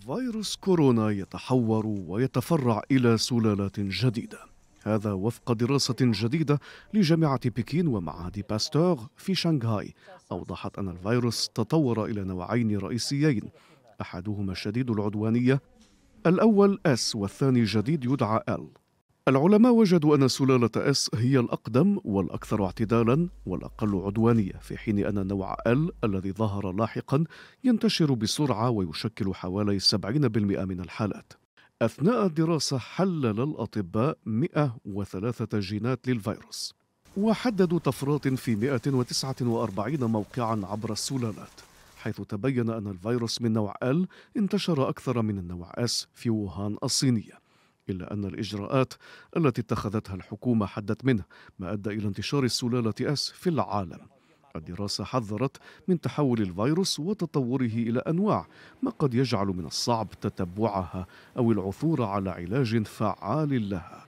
فيروس كورونا يتحور ويتفرع إلى سلالات جديدة هذا وفق دراسة جديدة لجامعة بكين ومعهد باستور في شنغهاي أوضحت أن الفيروس تطور إلى نوعين رئيسيين أحدهما شديد العدوانية الأول S والثاني جديد يدعى L العلماء وجدوا أن سلالة S هي الأقدم والأكثر اعتدالا والأقل عدوانية في حين أن نوع L الذي ظهر لاحقا ينتشر بسرعة ويشكل حوالي 70% من الحالات أثناء الدراسة حلل الأطباء 103 جينات للفيروس وحددوا طفرات في 149 موقعا عبر السلالات حيث تبين أن الفيروس من نوع L انتشر أكثر من النوع S في ووهان الصينية إلا أن الإجراءات التي اتخذتها الحكومة حدت منه ما أدى إلى انتشار السلالة أس في العالم الدراسة حذرت من تحول الفيروس وتطوره إلى أنواع ما قد يجعل من الصعب تتبعها أو العثور على علاج فعال لها